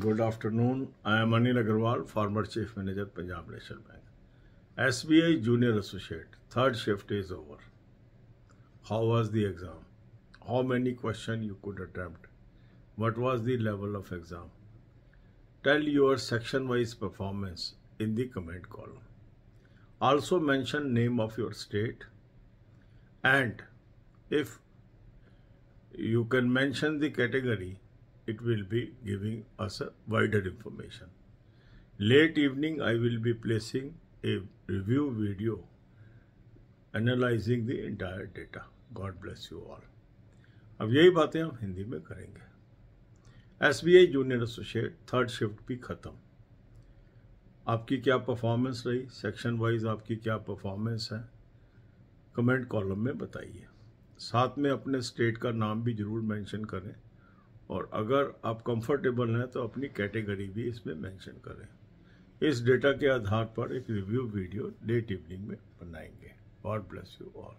Good afternoon. I am Anil Agarwal, former Chief Manager, Punjab National Bank. SBI Junior Associate, third shift is over. How was the exam? How many questions you could attempt? What was the level of exam? Tell your section-wise performance in the comment column. Also mention name of your state and if you can mention the category it will be giving us a wider information. Late evening I will be placing a review video analysing the entire data god bless you all अब यही बातें हम हिंदी में करेंगे S B I junior associate third shift भी ख़त्म आपकी क्या परफॉर्मेंस रही सेक्शन वाइज आपकी क्या परफॉर्मेंस है कमेंट कॉलम में बताइए साथ में अपने स्टेट का नाम भी ज़रूर मेंशन करें और अगर आप कंफर्टेबल हैं तो अपनी कैटेगरी भी इसमें मेंशन करें इस डेटा के आधार पर एक रिव्यू वीडियो लेट इवनिंग में बनाएंगे गॉड ब्लेस यू ऑल